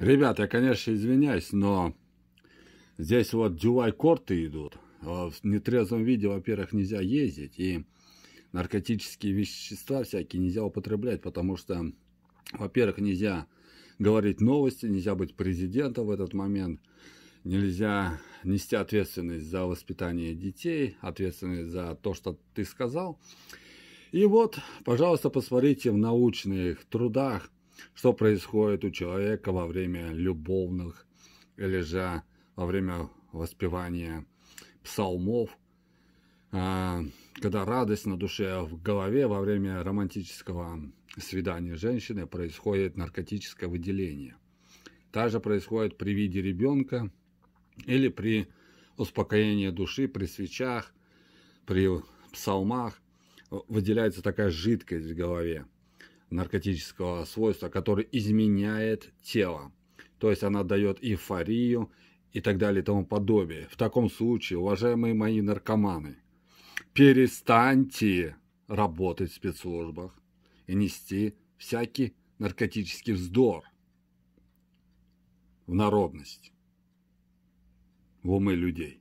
Ребят, я, конечно, извиняюсь, но здесь вот дювай-корты идут. А в нетрезвом виде, во-первых, нельзя ездить, и наркотические вещества всякие нельзя употреблять, потому что, во-первых, нельзя говорить новости, нельзя быть президентом в этот момент, нельзя нести ответственность за воспитание детей, ответственность за то, что ты сказал. И вот, пожалуйста, посмотрите в научных трудах, что происходит у человека во время любовных или же во время воспевания псалмов, а, когда радость на душе, а в голове во время романтического свидания женщины происходит наркотическое выделение. Также происходит при виде ребенка или при успокоении души, при свечах, при псалмах выделяется такая жидкость в голове наркотического свойства, который изменяет тело. То есть она дает эйфорию и так далее и тому подобие. В таком случае, уважаемые мои наркоманы, перестаньте работать в спецслужбах и нести всякий наркотический вздор в народность, в умы людей.